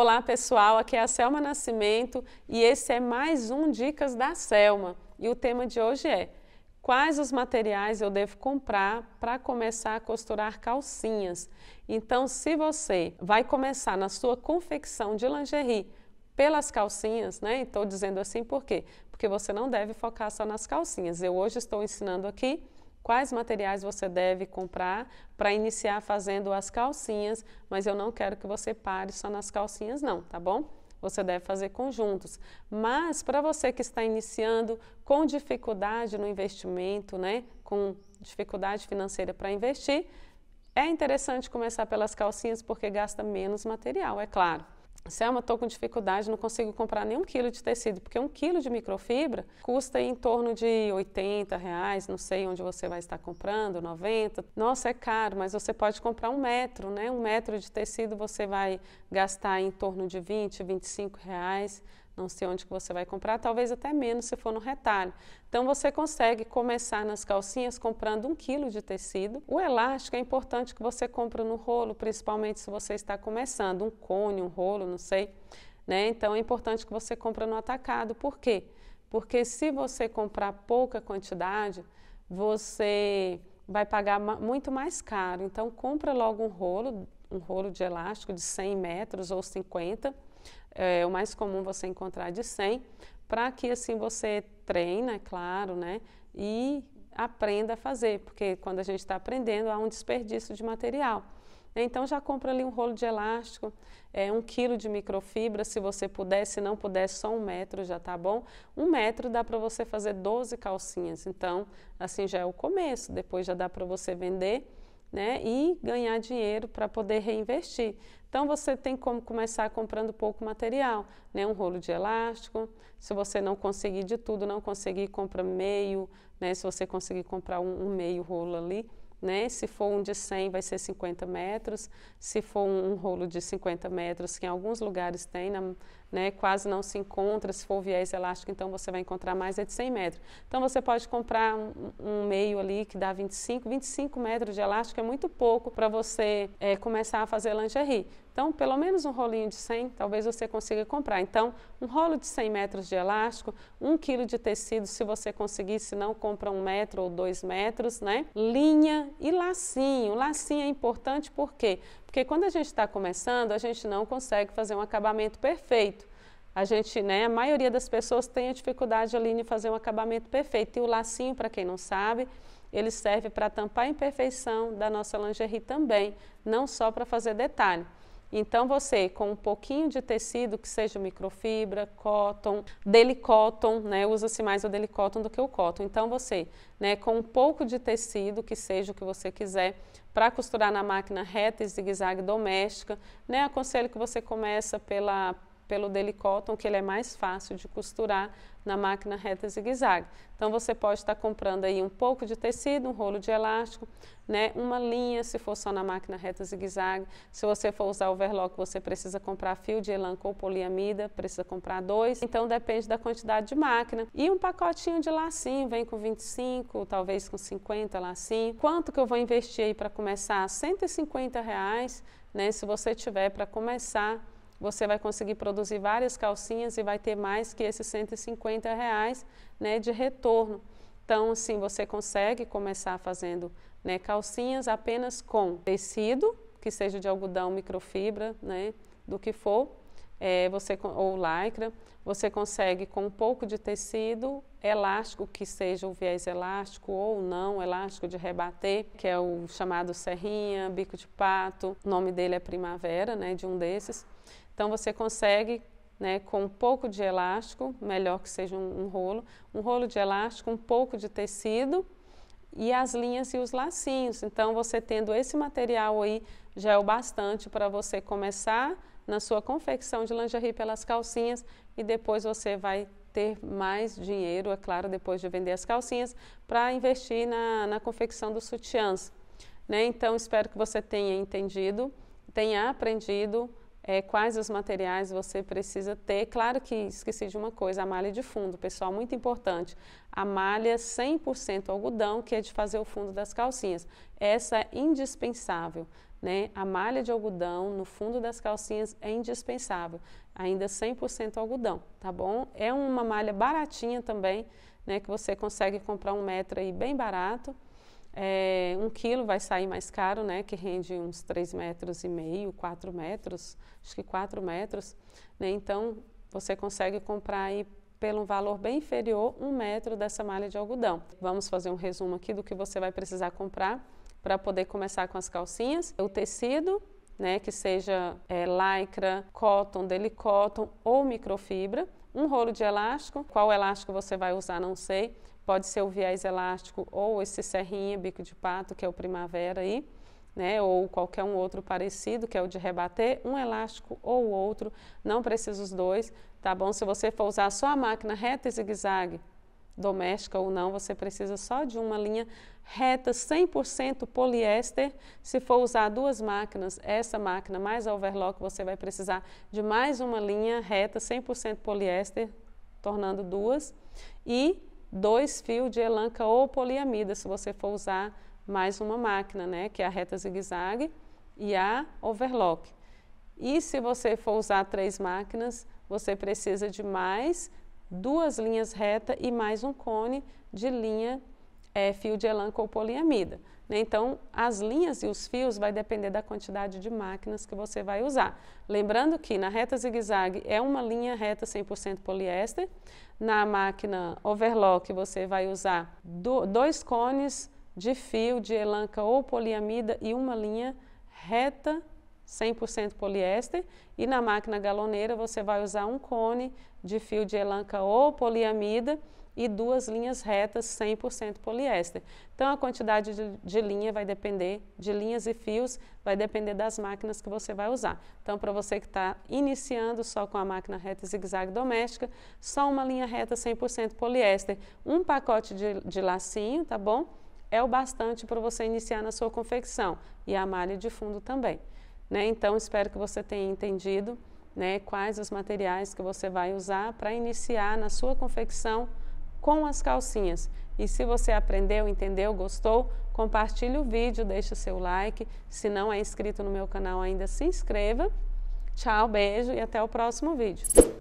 Olá pessoal, aqui é a Selma Nascimento e esse é mais um Dicas da Selma. E o tema de hoje é: Quais os materiais eu devo comprar para começar a costurar calcinhas? Então, se você vai começar na sua confecção de lingerie pelas calcinhas, né? E estou dizendo assim por quê? Porque você não deve focar só nas calcinhas. Eu hoje estou ensinando aqui quais materiais você deve comprar para iniciar fazendo as calcinhas, mas eu não quero que você pare só nas calcinhas não, tá bom? Você deve fazer conjuntos. Mas para você que está iniciando com dificuldade no investimento, né, com dificuldade financeira para investir, é interessante começar pelas calcinhas porque gasta menos material, é claro. Selma, estou com dificuldade, não consigo comprar nenhum quilo de tecido, porque um quilo de microfibra custa em torno de 80 reais, não sei onde você vai estar comprando, 90. Nossa, é caro, mas você pode comprar um metro, né? Um metro de tecido você vai gastar em torno de 20, 25 reais não sei onde que você vai comprar, talvez até menos se for no retalho. Então você consegue começar nas calcinhas comprando um quilo de tecido. O elástico é importante que você compre no rolo, principalmente se você está começando, um cone, um rolo, não sei. Né? Então é importante que você compre no atacado. Por quê? Porque se você comprar pouca quantidade, você vai pagar muito mais caro. Então compra logo um rolo, um rolo de elástico de 100 metros ou 50 é o mais comum você encontrar de 100, para que assim você treine, é claro, né? E aprenda a fazer, porque quando a gente está aprendendo há um desperdício de material. Então já compra ali um rolo de elástico, é, um quilo de microfibra, se você puder, se não puder, é só um metro já tá bom. Um metro dá para você fazer 12 calcinhas, então assim já é o começo, depois já dá para você vender né, e ganhar dinheiro para poder reinvestir. Então você tem como começar comprando pouco material, né, um rolo de elástico. Se você não conseguir de tudo, não conseguir compra meio, né, se você conseguir comprar um, um meio rolo ali, né? Se for um de 100, vai ser 50 metros. Se for um, rolo de 50 metros, que em alguns lugares tem, na, né? quase não se encontra. Se for viés elástico, então você vai encontrar mais é de 100 metros. Então você pode comprar um, um meio ali que dá 25, 25 metros de elástico é muito pouco para você é, começar a fazer lingerie. Então, pelo menos um rolinho de 100, talvez você consiga comprar. Então, um rolo de 100 metros de elástico, um quilo de tecido, se você conseguir, se não, compra um metro ou dois metros, né? Linha e lacinho. Lacinho é importante por quê? Porque quando a gente está começando, a gente não consegue fazer um acabamento perfeito. A gente, né, a maioria das pessoas tem a dificuldade ali em fazer um acabamento perfeito. E o lacinho, para quem não sabe, ele serve para tampar a imperfeição da nossa lingerie também, não só para fazer detalhe. Então você com um pouquinho de tecido que seja microfibra, cotton, delicotton, né, usa-se mais o delicotton do que o cotton. Então você, né, com um pouco de tecido que seja o que você quiser, para costurar na máquina reta e zigue-zague doméstica, né, aconselho que você comece pela pelo Delicoton, que ele é mais fácil de costurar na máquina reta zigue-zague. Então você pode estar comprando aí um pouco de tecido, um rolo de elástico, né, uma linha se for só na máquina reta zigue-zague. Se você for usar overlock, você precisa comprar fio de elanco ou poliamida, precisa comprar dois. Então depende da quantidade de máquina. E um pacotinho de lacinho, vem com 25, talvez com 50 lacinho. Quanto que eu vou investir aí para começar? 150 reais, né, se você tiver para começar você vai conseguir produzir várias calcinhas e vai ter mais que esses 150 reais né, de retorno. Então, assim, você consegue começar fazendo né, calcinhas apenas com tecido, que seja de algodão, microfibra, né, do que for, é, você, ou lycra. Você consegue com um pouco de tecido, elástico, que seja o viés elástico ou não, elástico de rebater, que é o chamado serrinha, bico de pato, o nome dele é primavera, né, de um desses. Então você consegue, né, com um pouco de elástico, melhor que seja um, um rolo, um rolo de elástico, um pouco de tecido e as linhas e os lacinhos. Então você tendo esse material aí já é o bastante para você começar na sua confecção de lingerie pelas calcinhas e depois você vai ter mais dinheiro, é claro, depois de vender as calcinhas, para investir na, na confecção dos sutiãs. Né? Então, espero que você tenha entendido, tenha aprendido é, quais os materiais você precisa ter. Claro que esqueci de uma coisa, a malha de fundo, pessoal, muito importante. A malha 100% algodão, que é de fazer o fundo das calcinhas. Essa é indispensável. Né? A malha de algodão no fundo das calcinhas é indispensável, ainda 100% algodão, tá bom? É uma malha baratinha também, né? Que você consegue comprar um metro aí bem barato. É, um quilo vai sair mais caro, né, que rende uns 3 metros e meio, 4 metros, acho que 4 metros. Né, então, você consegue comprar aí pelo valor bem inferior, um metro dessa malha de algodão. Vamos fazer um resumo aqui do que você vai precisar comprar para poder começar com as calcinhas. O tecido, né, que seja é, lycra, cotton, delicotton ou microfibra. Um rolo de elástico, qual elástico você vai usar não sei, pode ser o viés elástico ou esse serrinha, bico de pato, que é o primavera aí, né, ou qualquer um outro parecido, que é o de rebater, um elástico ou o outro, não precisa os dois, tá bom? Se você for usar só a máquina reta e zigue-zague, doméstica ou não, você precisa só de uma linha reta 100% poliéster. Se for usar duas máquinas, essa máquina mais a overlock, você vai precisar de mais uma linha reta 100% poliéster, tornando duas. E dois fios de elanca ou poliamida, se você for usar mais uma máquina, né? Que é a reta zigue-zague e a overlock. E se você for usar três máquinas, você precisa de mais duas linhas reta e mais um cone de linha é, fio de elanco ou poliamida. Né? Então, as linhas e os fios vai depender da quantidade de máquinas que você vai usar. Lembrando que na reta zigue-zague é uma linha reta 100% poliéster. Na máquina overlock você vai usar do, dois cones de fio de elanca ou poliamida e uma linha reta 100% poliéster e na máquina galoneira você vai usar um cone de fio de elanca ou poliamida e duas linhas retas 100% poliéster. Então a quantidade de, de, linha vai depender, de linhas e fios, vai depender das máquinas que você vai usar. Então para você que está iniciando só com a máquina reta zigue-zague doméstica, só uma linha reta 100% poliéster, um pacote de, de lacinho, tá bom? É o bastante para você iniciar na sua confecção e a malha de fundo também. Né? Então, espero que você tenha entendido né, quais os materiais que você vai usar para iniciar na sua confecção com as calcinhas. E se você aprendeu, entendeu, gostou, compartilhe o vídeo, deixe seu like. Se não é inscrito no meu canal ainda, se inscreva. Tchau, beijo e até o próximo vídeo.